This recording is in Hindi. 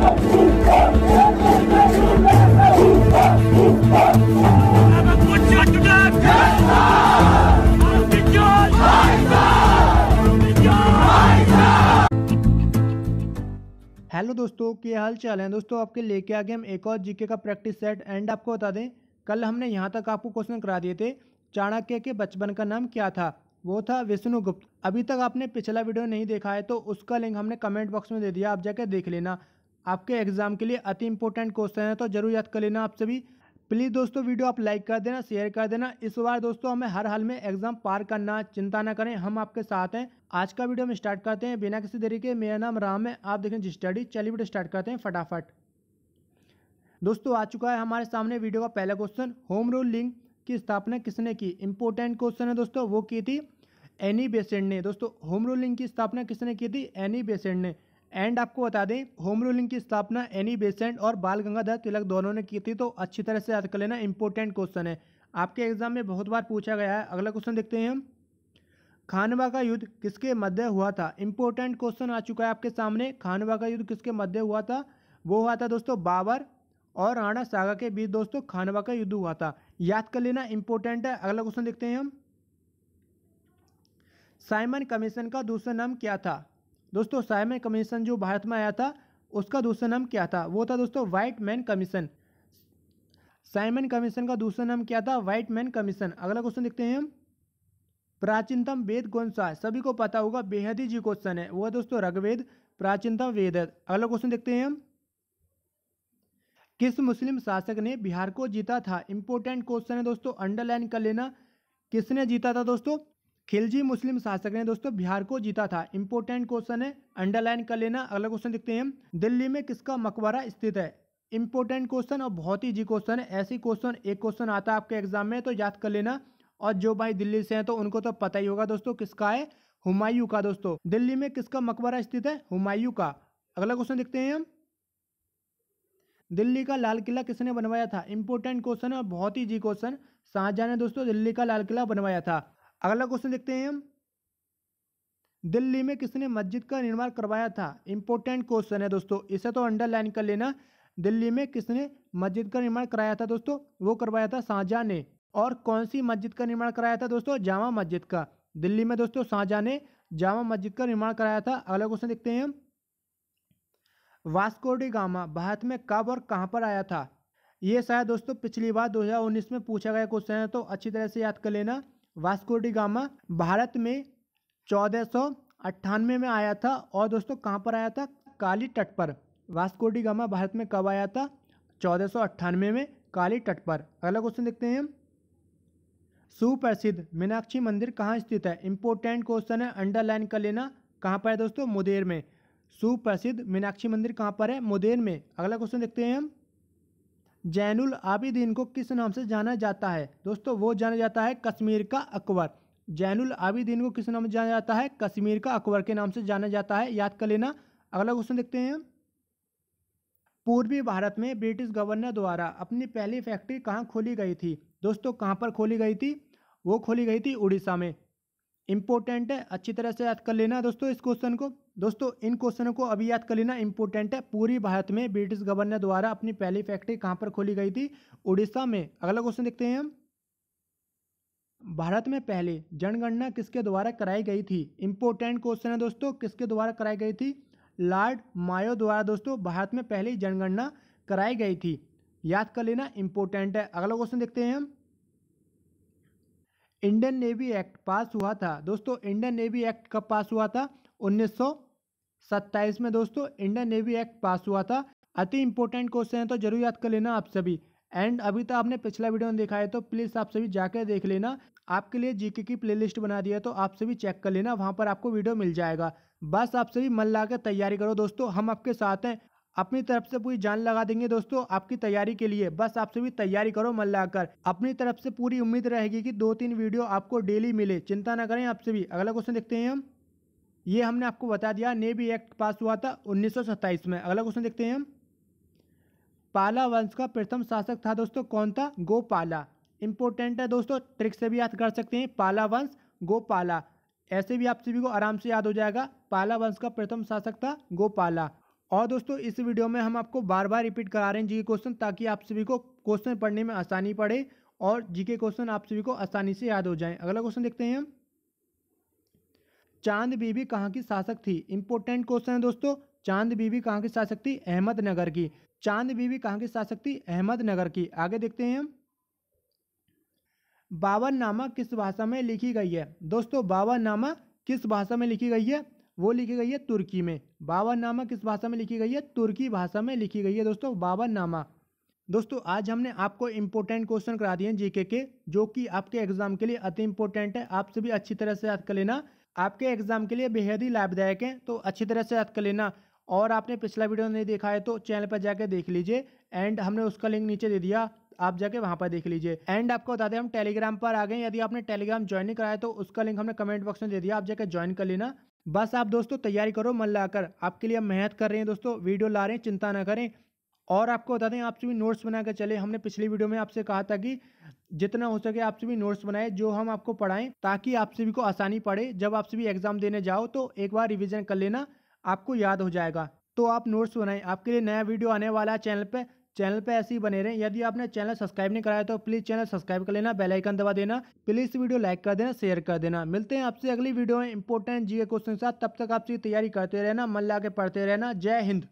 हेलो दोस्तों के हाल चाल है दोस्तों आपके लेके आगे हम एक और जीके का प्रैक्टिस सेट एंड आपको बता दें कल हमने यहाँ तक आपको क्वेश्चन करा दिए थे चाणक्य के बचपन का नाम क्या था वो था विष्णुगुप्त अभी तक आपने पिछला वीडियो नहीं देखा है तो उसका लिंक हमने कमेंट बॉक्स में दे दिया आप जाके देख लेना आपके एग्जाम के लिए अति इंपॉर्टेंट क्वेश्चन है तो जरूर याद कर लेना आप सभी प्लीज़ दोस्तों वीडियो आप लाइक कर देना शेयर कर देना इस बार दोस्तों हमें हर हाल में एग्जाम पार करना चिंता ना करें हम आपके साथ हैं आज का वीडियो हम स्टार्ट करते हैं बिना किसी देरी के मेरा नाम राम है आप देखें स्टडी चलिए वीडियो स्टार्ट करते हैं फटाफट दोस्तों आ चुका है हमारे सामने वीडियो का पहला क्वेश्चन होम रूल लिंक की स्थापना किसने की इंपॉर्टेंट क्वेश्चन है दोस्तों वो की थी एनी बेसेंट ने दोस्तों होम रूल लिंक की स्थापना किसने की थी एनी बेसेंट ने एंड आपको बता दें होम रूलिंग की स्थापना एनी बेसेंट और बाल गंगाधर तिलक दोनों ने की थी तो अच्छी तरह से याद कर लेना इंपॉर्टेंट क्वेश्चन है आपके एग्जाम में बहुत बार पूछा गया है अगला क्वेश्चन देखते हैं हम खानवा का युद्ध किसके मध्य हुआ था इंपॉर्टेंट क्वेश्चन आ चुका है आपके सामने खानवा का युद्ध किसके मध्य हुआ था वो हुआ था दोस्तों बाबर और राणा सागा के बीच दोस्तों खानवा का युद्ध हुआ था याद कर लेना इंपॉर्टेंट है अगला क्वेश्चन देखते हैं हम साइमन कमीशन का दूसरा नाम क्या था दोस्तों साइमन कमीशन जो भारत में आया था उसका दूसरा नाम क्या था वो था दोस्तों white man commission Simon commission का दूसरा नाम क्या था वाइट मैन कमीशन अगला क्वेश्चन देखते हैं हम प्राचीनतम वेद कौन सा सभी को पता होगा बेहद ही जी क्वेश्चन है वो है दोस्तों रगवेद प्राचीनतम वेद अगला क्वेश्चन देखते हैं हम किस मुस्लिम शासक ने बिहार को जीता था इंपोर्टेंट क्वेश्चन है दोस्तों अंडरलाइन कर लेना किसने जीता था दोस्तों खिलजी मुस्लिम शासक ने दोस्तों बिहार को जीता था इम्पोर्टेंट क्वेश्चन है अंडरलाइन कर लेना अगला क्वेश्चन देखते हैं दिल्ली में किसका मकबरा स्थित है इंपोर्टेंट क्वेश्चन और बहुत ही जी क्वेश्चन है ऐसे क्वेश्चन एक क्वेश्चन आता है आपके एग्जाम में तो याद कर लेना और जो भाई दिल्ली से हैं तो उनको तो पता ही होगा दोस्तों किसका है हुमायूं का दोस्तों दिल्ली में किसका मकबरा स्थित है हुमायूं का अगला क्वेश्चन देखते हैं हम दिल्ली का लाल किला किसने बनवाया था इम्पोर्टेंट क्वेश्चन है और बहुत ही जी क्वेश्चन शाहजहां ने दोस्तों दिल्ली का लाल किला बनवाया था अगला क्वेश्चन देखते हैं हम दिल्ली में किसने मस्जिद का निर्माण करवाया था इंपॉर्टेंट क्वेश्चन है दोस्तों इसे तो अंडरलाइन कर लेना दिल्ली में किसने मस्जिद का निर्माण कराया था दोस्तों वो करवाया था शाहजहाँ ने और कौन सी मस्जिद का निर्माण कराया था दोस्तों जामा मस्जिद का दिल्ली में दोस्तों शाहजहाँ ने जामा मस्जिद का निर्माण कराया था अगला क्वेश्चन देखते हैं हम वास्कोडी गामा भारत में कब और कहाँ पर आया था ये शायद दोस्तों पिछली बार 2019 में पूछा गया क्वेश्चन है तो अच्छी तरह से याद कर लेना वास्को गामा भारत में चौदह सौ अट्ठानवे में आया था और दोस्तों कहाँ पर आया था काली तट पर वास्को गामा भारत में कब आया था चौदह सौ अट्ठानवे में काली तट पर अगला क्वेश्चन देखते हैं हम सुप्रसिद्ध मीनाक्षी मंदिर कहाँ स्थित है इंपॉर्टेंट क्वेश्चन है अंडरलाइन कर लेना कहाँ पर है दोस्तों मुदेर में सुप्रसिद्ध मीनाक्षी मंदिर कहाँ पर है मुदेर में अगला क्वेश्चन देखते हैं हम जैनुल आबिदीन को किस नाम से जाना जाता है दोस्तों वो जाना जाता है कश्मीर का अकबर जैनुल आबिदीन को किस नाम से जाना जाता है कश्मीर का अकबर के नाम से जाना जाता है याद कर लेना अगला क्वेश्चन देखते हैं पूर्वी भारत में ब्रिटिश गवर्नर द्वारा अपनी पहली फैक्ट्री कहाँ खोली गई थी दोस्तों कहाँ पर खोली गई थी वो खोली गई थी उड़ीसा में इंपॉर्टेंट है अच्छी तरह से याद कर लेना दोस्तों इस क्वेश्चन को दोस्तों इन क्वेश्चनों को अभी याद कर लेना इंपॉर्टेंट है पूरी भारत में ब्रिटिश गवर्नर द्वारा अपनी पहली फैक्ट्री कहाँ पर खोली गई थी उड़ीसा में अगला क्वेश्चन देखते हैं हम भारत में पहले जनगणना किसके द्वारा कराई गई थी इंपॉर्टेंट क्वेश्चन है दोस्तों किसके द्वारा कराई गई थी लॉर्ड मायो द्वारा दोस्तों भारत में पहली जनगणना कराई गई थी याद कर लेना इंपॉर्टेंट है अगला क्वेश्चन देखते हैं हम इंडियन नेवी एक्ट पास हुआ था दोस्तों इंडियन नेवी एक्ट कब पास हुआ था उन्नीस में दोस्तों इंडियन नेवी एक्ट पास हुआ था अति इंपॉर्टेंट क्वेश्चन है तो जरूर याद कर लेना आप सभी एंड अभी तो आपने पिछला वीडियो देखा है तो प्लीज़ आप सभी जाकर देख लेना आपके लिए जीके की प्लेलिस्ट बना दिया है तो आप सभी चेक कर लेना वहां पर आपको वीडियो मिल जाएगा बस आप सभी मन ला तैयारी करो दोस्तों हम आपके साथ हैं अपनी तरफ से पूरी जान लगा देंगे दोस्तों आपकी तैयारी के लिए बस आप सभी तैयारी करो मन लगाकर अपनी तरफ से पूरी उम्मीद रहेगी कि दो तीन वीडियो आपको डेली मिले चिंता ना करें आप सभी अगला क्वेश्चन देखते हैं हम ये हमने आपको बता दिया नेवी एक्ट पास हुआ था उन्नीस में अगला क्वेश्चन देखते हैं हम पाला वंश का प्रथम शासक था दोस्तों कौन था गोपाला इंपॉर्टेंट है दोस्तों ट्रिक से भी याद कर सकते हैं पाला वंश गोपाला ऐसे भी आप सभी को आराम से याद हो जाएगा पाला वंश का प्रथम शासक था गोपाला और दोस्तों इस वीडियो में हम आपको बार बार रिपीट करा रहे हैं जीके क्वेश्चन ताकि आप सभी को क्वेश्चन पढ़ने में आसानी पड़े और जीके क्वेश्चन आप सभी को आसानी से याद हो जाए अगला क्वेश्चन देखते हैं हम चांद बीबी कहाँ की शासक थी इंपॉर्टेंट क्वेश्चन है दोस्तों चांद बीबी कहाँ की शासक थी अहमदनगर की चांद बीबी कहाँ की शासक थी अहमदनगर की आगे देखते हैं हम बाबर नामा किस भाषा में लिखी गई है दोस्तों बाबर नामा किस भाषा में लिखी गई है वो लिखी गई है तुर्की में बाबा नामा किस भाषा में लिखी गई है तुर्की भाषा में लिखी गई है दोस्तों बाबा नामा दोस्तों आज हमने आपको इम्पोर्टेंट क्वेश्चन करा दिए जीके के जो कि आपके एग्जाम के लिए अति इम्पोर्टेंट है आप सभी अच्छी तरह से याद कर लेना आपके एग्जाम के लिए बेहद ही लाभदायक है तो अच्छी तरह से याद कर लेना और आपने पिछला वीडियो नहीं देखा है तो चैनल पर जाकर देख लीजिए एंड हमने उसका लिंक नीचे दे दिया आप जाके वहाँ पर देख लीजिए एंड आपको बता दें हम टेलीग्राम पर आ गए यदि आपने टेलीग्राम ज्वाइन नहीं कराया तो उसका लिंक हमने कमेंट बॉक्स में दे दिया आप जाकर ज्वाइन कर लेना बस आप दोस्तों तैयारी करो मन लाकर आपके लिए मेहनत कर रहे हैं दोस्तों वीडियो ला रहे हैं चिंता ना करें और आपको बता दें आपसे भी नोट्स बना कर चले हमने पिछली वीडियो में आपसे कहा था कि जितना हो सके आपसे भी नोट्स बनाए जो हम आपको पढ़ाएं ताकि आप सभी को आसानी पड़े जब आपसे भी एग्जाम देने जाओ तो एक बार रिविजन कर लेना आपको याद हो जाएगा तो आप नोट्स बनाएं आपके लिए नया वीडियो आने वाला है चैनल पर चैनल पे ऐसे ही बने रहे यदि आपने चैनल सब्सक्राइब नहीं कराया तो प्लीज़ चैनल सब्सक्राइब कर लेना बेल आइकन दबा देना प्लीज़ वीडियो लाइक कर देना शेयर कर देना मिलते हैं आपसे अगली वीडियो में इंपॉर्टेंट जीए क्वेश्चन के साथ तब तक आपसे तैयारी करते रहना मन ला के पढ़ते रहना जय हिंद